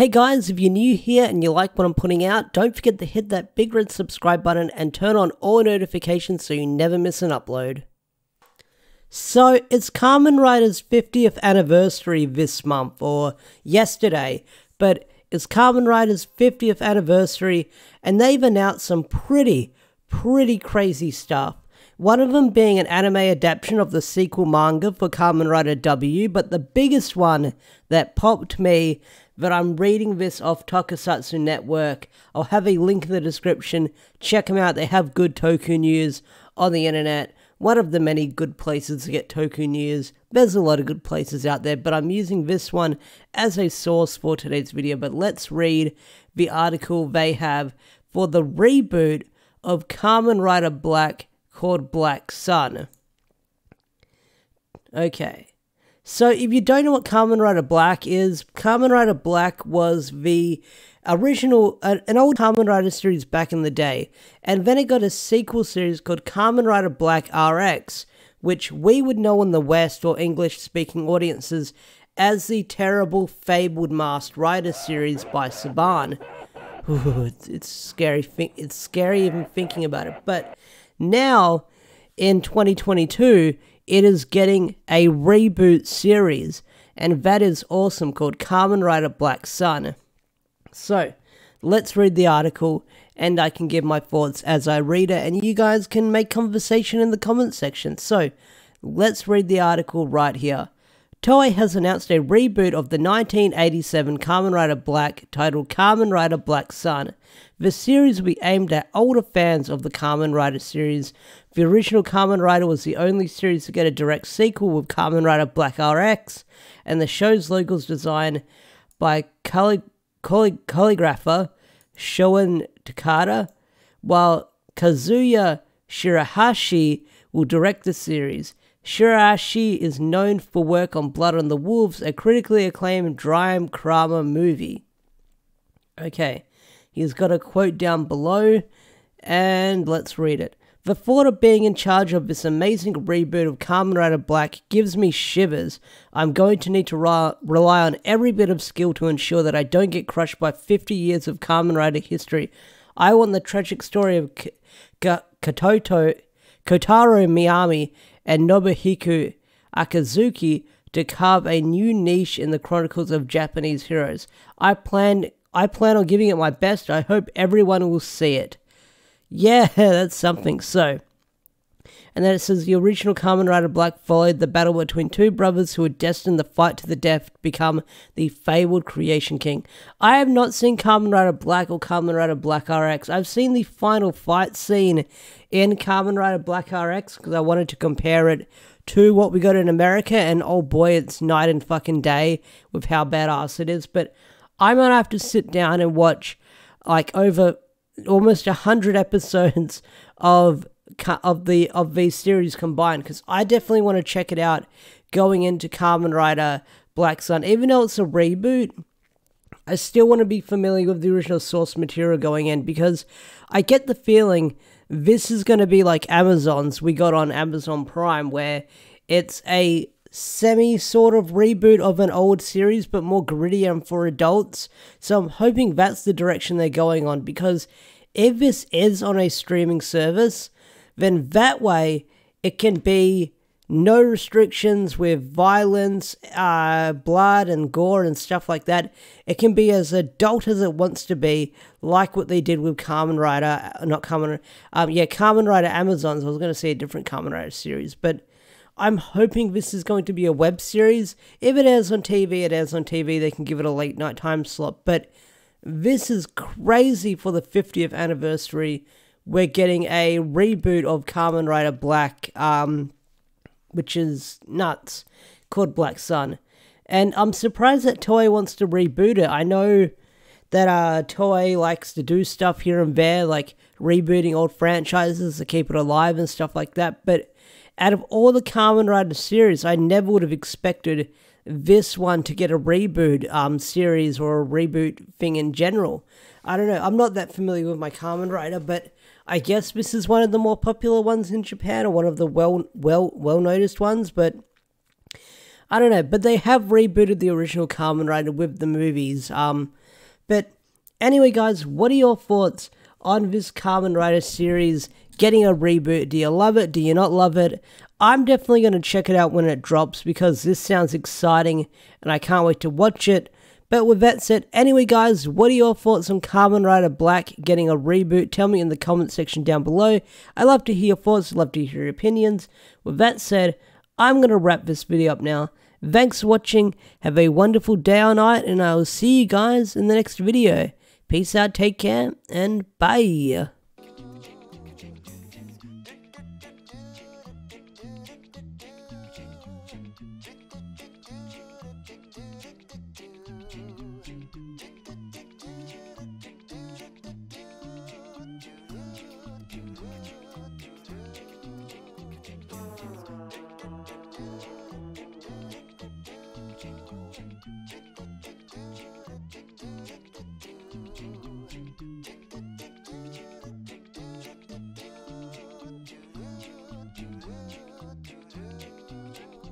Hey guys, if you're new here and you like what I'm putting out, don't forget to hit that big red subscribe button and turn on all notifications so you never miss an upload. So, it's Carmen Rider's 50th anniversary this month, or yesterday, but it's Carmen Rider's 50th anniversary, and they've announced some pretty, pretty crazy stuff. One of them being an anime adaptation of the sequel manga for Carmen Rider W, but the biggest one that popped me that I'm reading this off Tokusatsu Network. I'll have a link in the description. Check them out. They have good Toku news on the internet. One of the many good places to get Toku news. There's a lot of good places out there, but I'm using this one as a source for today's video. But let's read the article they have for the reboot of Carmen Rider Black called Black Sun. Okay. So if you don't know what Carmen Rider Black is, Carmen Rider Black was the original, uh, an old Carmen Rider series back in the day, and then it got a sequel series called Carmen Rider Black RX, which we would know in the West or English speaking audiences as the terrible fabled Masked Rider series by Saban. Ooh, it's, it's scary. It's scary even thinking about it. But now, in 2022, it is getting a reboot series, and that is awesome, called Carmen Rider Black Sun. So, let's read the article, and I can give my thoughts as I read it, and you guys can make conversation in the comment section. So, let's read the article right here. Toei has announced a reboot of the 1987 Kamen Rider Black titled Kamen Rider Black Sun. The series will be aimed at older fans of the Kamen Rider series. The original Kamen Rider was the only series to get a direct sequel with Kamen Rider Black RX, and the show's logo was designed by colli- colli- calligrapher Shoen Takada, while Kazuya Shirahashi will direct the series. Shira is known for work on Blood on the Wolves, a critically acclaimed Dryam Krama movie. Okay, he's got a quote down below, and let's read it. The thought of being in charge of this amazing reboot of Carmen Rider Black gives me shivers. I'm going to need to re rely on every bit of skill to ensure that I don't get crushed by 50 years of Carmen Rider history. I want the tragic story of K K Katoto Kotaro Miyami, and Nobuhiko Akazuki to carve a new niche in the chronicles of Japanese heroes. I plan I plan on giving it my best. I hope everyone will see it. Yeah, that's something. So, and then it says the original Kamen Rider Black followed the battle between two brothers who were destined to fight to the death, become the fabled Creation King. I have not seen Kamen Rider Black or Kamen Rider Black RX. I've seen the final fight scene in Kamen Rider Black RX because I wanted to compare it to what we got in America, and oh boy, it's night and fucking day with how badass it is. But I might have to sit down and watch like over almost a hundred episodes of of the of these series combined because I definitely want to check it out going into Carmen Rider Black Sun. Even though it's a reboot, I still want to be familiar with the original source material going in because I get the feeling this is going to be like Amazon's we got on Amazon Prime where it's a semi sort of reboot of an old series but more gritty and for adults. So I'm hoping that's the direction they're going on because if this is on a streaming service, then that way it can be no restrictions with violence, uh, blood, and gore and stuff like that. It can be as adult as it wants to be, like what they did with Carmen Rider, uh, not Carmen, um, yeah, Carmen Rider Amazons. I was going to say a different Carmen Rider series, but I'm hoping this is going to be a web series. If it airs on TV, it airs on TV. They can give it a late night time slot, but this is crazy for the 50th anniversary we're getting a reboot of Carmen Rider Black, um, which is nuts, called Black Sun. And I'm surprised that Toy wants to reboot it. I know that uh, Toy likes to do stuff here and there, like rebooting old franchises to keep it alive and stuff like that. But out of all the Carmen Rider series, I never would have expected this one to get a reboot um, series or a reboot thing in general. I don't know. I'm not that familiar with my Carmen Rider, but I guess this is one of the more popular ones in Japan, or one of the well well well noticed ones, but I don't know. But they have rebooted the original Carmen Rider with the movies. Um, but anyway, guys, what are your thoughts on this Carmen Rider series getting a reboot? Do you love it? Do you not love it? I'm definitely going to check it out when it drops because this sounds exciting and I can't wait to watch it. But with that said, anyway guys, what are your thoughts on Carmen Rider Black getting a reboot? Tell me in the comment section down below. I love to hear your thoughts, love to hear your opinions. With that said, I'm going to wrap this video up now. Thanks for watching, have a wonderful day or night, and I will see you guys in the next video. Peace out, take care, and bye.